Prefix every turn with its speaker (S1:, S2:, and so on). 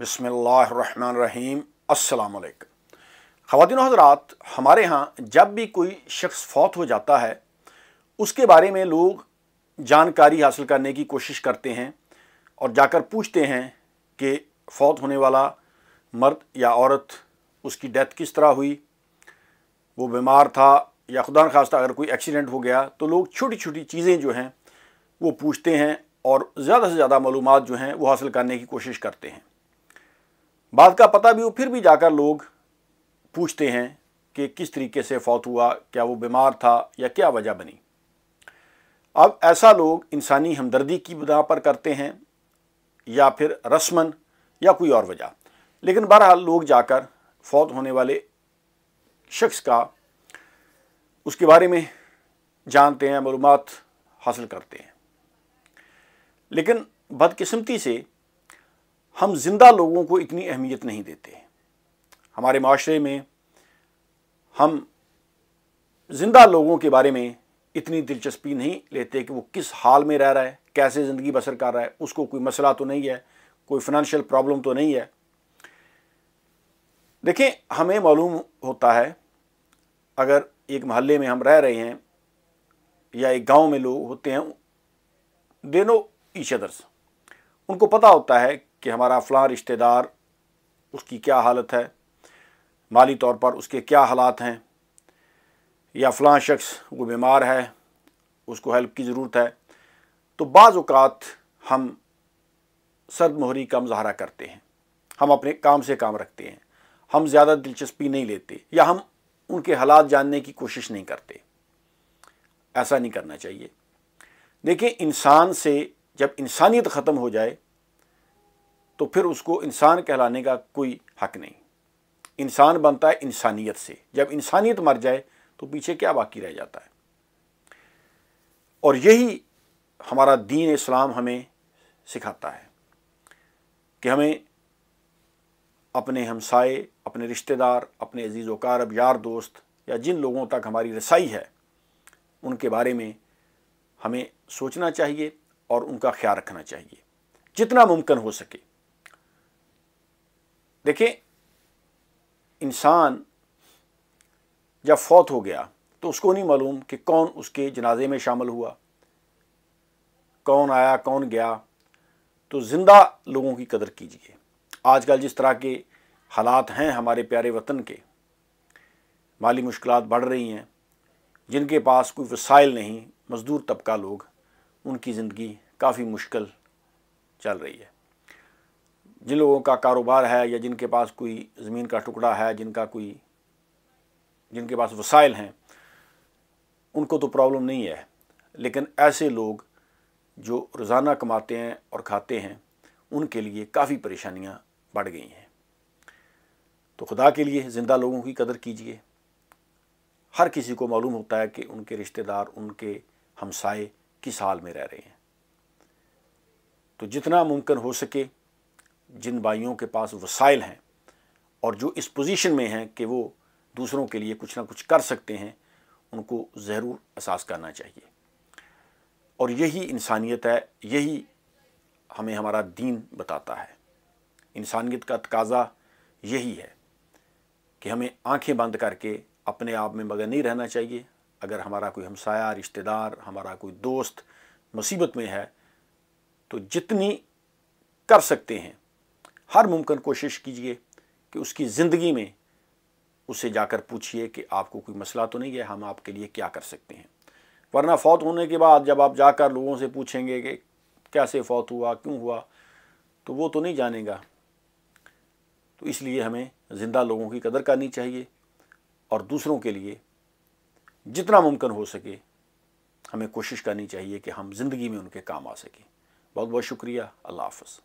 S1: बसमीम अल्लाम ख़वान हजरात हमारे यहाँ जब भी कोई शख्स फौत हो जाता है उसके बारे में लोग जानकारी हासिल करने की कोशिश करते हैं और जाकर पूछते हैं कि फौत होने वाला मर्द या औरत उसकी डेथ किस तरह हुई वो बीमार था या खुदा था अगर कोई एक्सीडेंट हो गया तो लोग छोटी छोटी चीज़ें जो हैं वो पूछते हैं और ज़्यादा से ज़्यादा मालूम जो हैं वो हासिल करने की कोशिश करते हैं बात का पता भी हो फिर भी जाकर लोग पूछते हैं कि किस तरीके से फौत हुआ क्या वो बीमार था या क्या वजह बनी अब ऐसा लोग इंसानी हमदर्दी की बना पर करते हैं या फिर रस्मन या कोई और वजह लेकिन बहरहाल लोग जाकर फौत होने वाले शख्स का उसके बारे में जानते हैं मालूम हासिल करते हैं लेकिन बदकिस्मती से हम जिंदा लोगों को इतनी अहमियत नहीं देते हमारे माशरे में हम जिंदा लोगों के बारे में इतनी दिलचस्पी नहीं लेते कि वो किस हाल में रह रहा है कैसे ज़िंदगी बसर कर रहा है उसको कोई मसला तो नहीं है कोई फिनंशियल प्रॉब्लम तो नहीं है देखें हमें मालूम होता है अगर एक महल्ले में हम रह रहे हैं या एक गांव में लोग होते हैं दे नो ईच उनको पता होता है कि हमारा फलां रिश्तेदार उसकी क्या हालत है माली तौर पर उसके क्या हालात हैं या फला शख्स वो बीमार है उसको हेल्प की ज़रूरत है तो बाज़ात हम सर्द मोहरी का मुजाहरा करते हैं हम अपने काम से काम रखते हैं हम ज़्यादा दिलचस्पी नहीं लेते या हम उनके हालात जानने की कोशिश नहीं करते ऐसा नहीं करना चाहिए देखिए इंसान से जब इंसानियत ख़त्म हो जाए तो फिर उसको इंसान कहलाने का कोई हक नहीं इंसान बनता है इंसानियत से जब इंसानियत मर जाए तो पीछे क्या बाकी रह जाता है और यही हमारा दीन इस्लाम हमें सिखाता है कि हमें अपने हमसाए अपने रिश्तेदार अपने अजीज़ वकार अब यार दोस्त या जिन लोगों तक हमारी रसाई है उनके बारे में हमें सोचना चाहिए और उनका ख्याल रखना चाहिए जितना मुमकिन हो सके देखिए इंसान जब फौत हो गया तो उसको नहीं मालूम कि कौन उसके जनाजे में शामिल हुआ कौन आया कौन गया तो ज़िंदा लोगों की कदर कीजिए आजकल जिस तरह के हालात हैं हमारे प्यारे वतन के माली मुश्किल बढ़ रही हैं जिनके पास कोई वसाइल नहीं मज़दूर तबका लोग उनकी ज़िंदगी काफ़ी मुश्किल चल रही है जिन लोगों का कारोबार है या जिनके पास कोई ज़मीन का टुकड़ा है जिनका कोई जिनके पास वसाइल हैं उनको तो प्रॉब्लम नहीं है लेकिन ऐसे लोग जो रोज़ाना कमाते हैं और खाते हैं उनके लिए काफ़ी परेशानियाँ बढ़ गई हैं तो खुदा के लिए ज़िंदा लोगों की कदर कीजिए हर किसी को मालूम होता है कि उनके रिश्तेदार उनके हमसाए किस हाल में रह रहे हैं तो जितना मुमकिन हो सके जिन भाइयों के पास वसाइल हैं और जो इस पोजीशन में हैं कि वो दूसरों के लिए कुछ ना कुछ कर सकते हैं उनको ज़रूर एहसास करना चाहिए और यही इंसानियत है यही हमें हमारा दीन बताता है इंसानियत का तकाजा यही है कि हमें आंखें बंद करके अपने आप में मगन नहीं रहना चाहिए अगर हमारा कोई हमसाया रिश्तेदार हमारा कोई दोस्त मुसीबत में है तो जितनी कर सकते हैं हर मुमकिन कोशिश कीजिए कि उसकी ज़िंदगी में उससे जाकर पूछिए कि आपको कोई मसला तो नहीं है हम आपके लिए क्या कर सकते हैं वरना फौत होने के बाद जब आप जाकर लोगों से पूछेंगे कि कैसे फौत हुआ क्यों हुआ तो वो तो नहीं जानेगा तो इसलिए हमें ज़िंदा लोगों की कदर करनी चाहिए और दूसरों के लिए जितना मुमकिन हो सके हमें कोशिश करनी चाहिए कि हम ज़िंदगी में उनके काम आ सकें बहुत बहुत शुक्रिया अल्लाह हाफ़